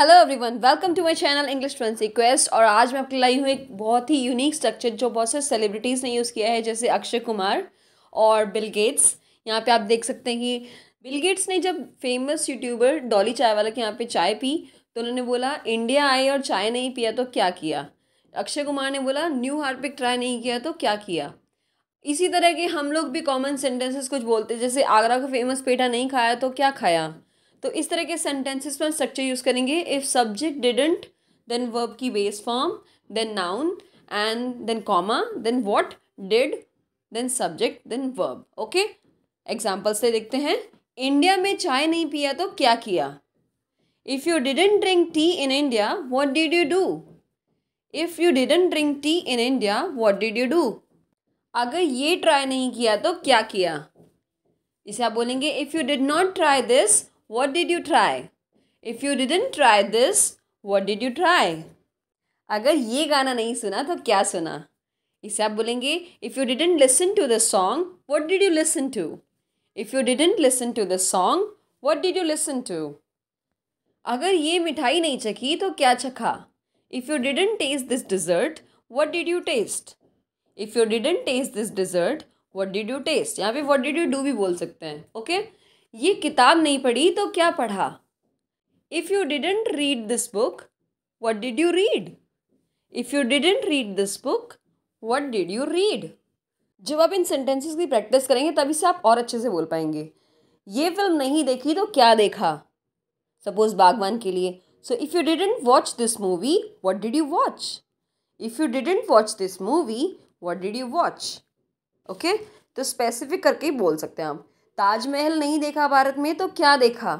Hello everyone welcome to my channel English ट्वेंसी quest और आज मैं आपके लाई हूँ एक बहुत ही यूनिक स्ट्रक्चर जो बहुत से सेलिब्रिटीज़ ने यूज़ किया है जैसे अक्षय कुमार और बिल गेट्स यहाँ पे आप देख सकते हैं कि बिल गेट्स ने जब फेमस यूट्यूबर डॉली चाय वाला के यहाँ पे चाय पी तो उन्होंने बोला इंडिया आए और चाय नहीं पिया तो क्या किया अक्षय कुमार ने बोला न्यू हार्पिक ट्राई नहीं किया तो क्या किया इसी तरह के हम लोग भी कॉमन सेंटेंसेस कुछ बोलते जैसे आगरा का फेमस पेठा नहीं खाया तो क्या खाया तो इस तरह के सेंटेंसेस में हम स्ट्रक्चर यूज़ करेंगे if subject didn't then verb की base form then noun and then comma then what did then subject then verb okay example से देखते हैं इंडिया में चाय नहीं पिया तो क्या किया if you didn't drink tea in India what did you do if you didn't drink tea in India what did you do अगर ये ट्राई नहीं किया तो क्या किया इसे आप बोलेंगे if you did not try this What did you try? If you didn't try this, what did you try? अगर ये गाना नहीं सुना तो क्या सुना इसे आप बोलेंगे if you didn't listen to the song what did you listen to if you didn't listen to the song what did you listen to अगर ये मिठाई नहीं चखी तो क्या चखा if you didn't taste this dessert what did you taste if you didn't taste this dessert what did you taste यहाँ पे वट डिड यू डू भी बोल सकते हैं ओके okay? ये किताब नहीं पढ़ी तो क्या पढ़ा if you didn't read this book what did you read if you didn't read this book what did you read जब आप इन सेंटेंसेस की प्रैक्टिस करेंगे तभी से आप और अच्छे से बोल पाएंगे ये फिल्म नहीं देखी तो क्या देखा सपोज बागवान के लिए so if you didn't watch this movie what did you watch if you didn't watch this movie what did you watch okay तो स्पेसिफिक करके ही बोल सकते हैं आप ताजमहल नहीं देखा भारत में तो क्या देखा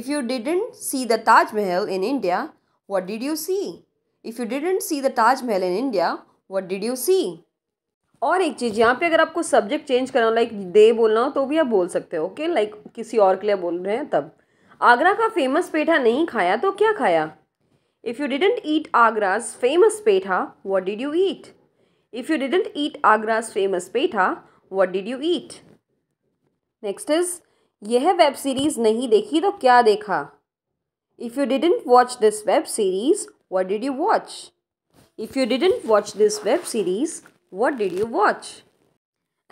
if you didn't see the Taj Mahal in India what did you see if you didn't see the Taj Mahal in India what did you see और एक चीज़ यहाँ पे अगर आपको सब्जेक्ट चेंज करना हो लाइक दे बोलना हो तो भी आप बोल सकते हो ओके लाइक किसी और के लिए बोल रहे हैं तब आगरा का फेमस पेठा नहीं खाया तो क्या खाया if you didn't eat Agra's famous petha what did you eat if you didn't eat Agra's famous petha what did you eat next is यह वेब सीरीज़ नहीं देखी तो क्या देखा if you didn't watch this web series what did you watch if you didn't watch this web series what did you watch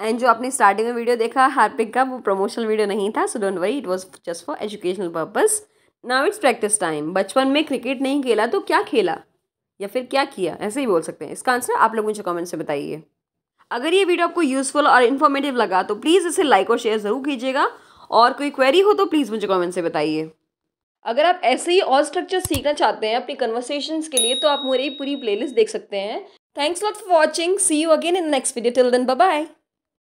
and जो आपने starting में video देखा हार्पिक का वो प्रमोशनल वीडियो नहीं था so don't worry it was just for educational purpose now it's practice time बचपन में क्रिकेट नहीं खेला तो क्या खेला या फिर क्या किया ऐसे ही बोल सकते हैं इसका आंसर आप लोग मुझे कमेंट से बताइए अगर ये वीडियो आपको यूज़फुल और इन्फॉर्मेटिव लगा तो प्लीज़ इसे लाइक और शेयर ज़रूर कीजिएगा और कोई क्वेरी हो तो प्लीज़ मुझे कमेंट से बताइए अगर आप ऐसे ही और स्ट्रक्चर सीखना चाहते हैं अपनी कन्वर्सेशन के लिए तो आप मेरी पूरी प्लेलिस्ट देख सकते हैं thanks lot for watching see you again in next video till then bye